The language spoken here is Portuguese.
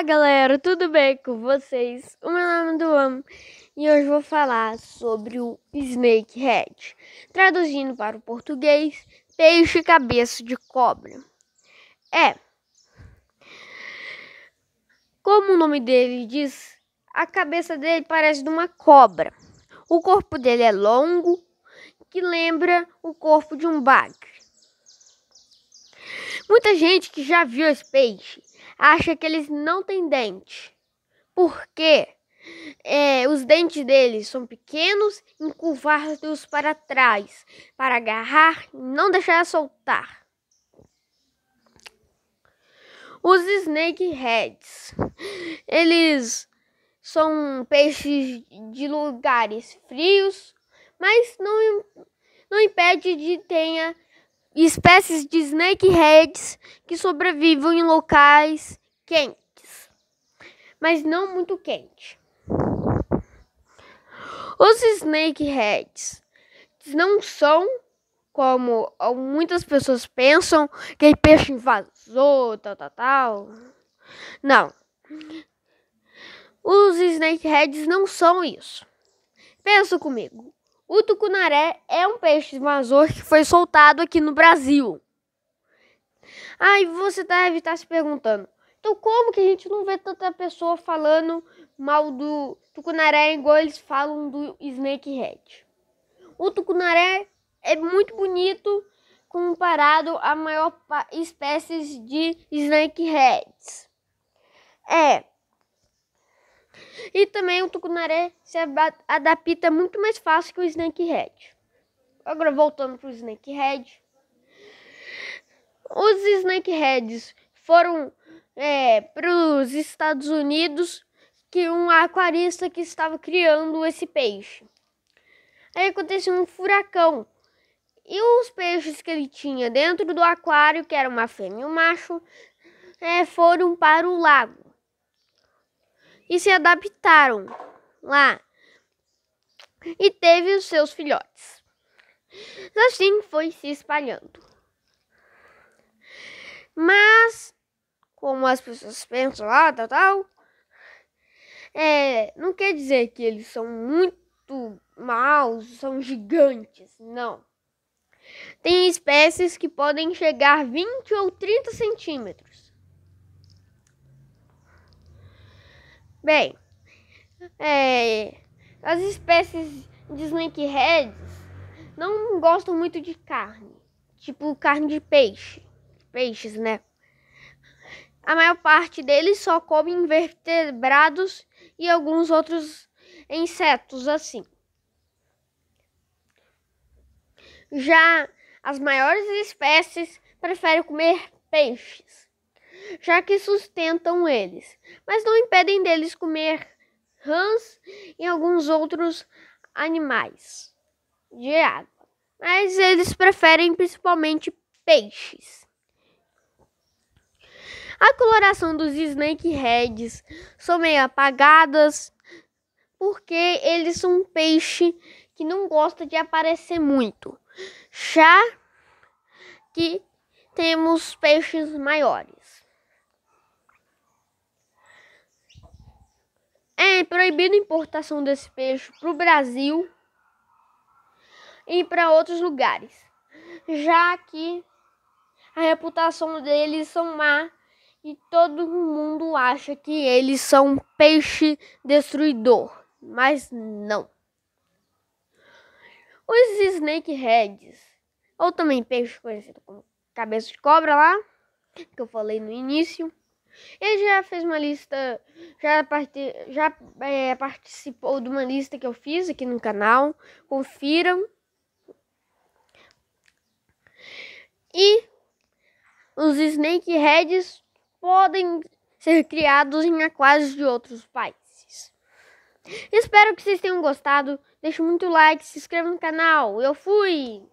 Olá, galera, tudo bem com vocês? O meu nome é Duam e hoje vou falar sobre o snakehead, traduzindo para o português, peixe cabeça de cobra. É, como o nome dele diz, a cabeça dele parece de uma cobra. O corpo dele é longo, que lembra o corpo de um bagre. Muita gente que já viu esse peixe acha que eles não têm dente. Porque é, os dentes deles são pequenos, curvados para trás, para agarrar e não deixar soltar. Os snakeheads, eles são peixes de lugares frios, mas não, não impede de tenha espécies de snakeheads que sobrevivem em locais quentes, mas não muito quente. Os snakeheads não são como muitas pessoas pensam que peixe invasor, tal, tal, tal. Não. Os snakeheads não são isso. Pensa comigo. O tucunaré é um peixe invasor que foi soltado aqui no Brasil. Aí você deve estar se perguntando, então como que a gente não vê tanta pessoa falando mal do tucunaré igual eles falam do snakehead? O tucunaré é muito bonito comparado à maior espécies de snakeheads. É, e também o tucunaré se adapta muito mais fácil que o snakehead. Agora voltando para o snakehead. Os snakeheads foram é, para os Estados Unidos que um aquarista que estava criando esse peixe. Aí aconteceu um furacão. E os peixes que ele tinha dentro do aquário, que era uma fêmea e um macho, é, foram para o lago e se adaptaram lá e teve os seus filhotes. Assim foi se espalhando. Mas, como as pessoas pensam lá, ah, tal, tal, é, não quer dizer que eles são muito maus, são gigantes, não. Tem espécies que podem chegar 20 ou 30 centímetros. Bem, é, as espécies de snakeheads não gostam muito de carne, tipo carne de peixe, peixes, né? A maior parte deles só come invertebrados e alguns outros insetos assim. Já as maiores espécies preferem comer peixes já que sustentam eles, mas não impedem deles comer rãs e alguns outros animais de água. Mas eles preferem principalmente peixes. A coloração dos snakeheads são meio apagadas porque eles são um peixe que não gosta de aparecer muito. Já que temos peixes maiores. é a importação desse peixe para o Brasil e para outros lugares, já que a reputação deles são má e todo mundo acha que eles são um peixe destruidor, mas não. Os snakeheads, ou também peixe conhecido como cabeça de cobra lá, que eu falei no início, ele já fez uma lista, já, parte, já é, participou de uma lista que eu fiz aqui no canal. Confiram. E os snakeheads podem ser criados em aquários de outros países. Espero que vocês tenham gostado. Deixe muito like, se inscreva no canal. Eu fui!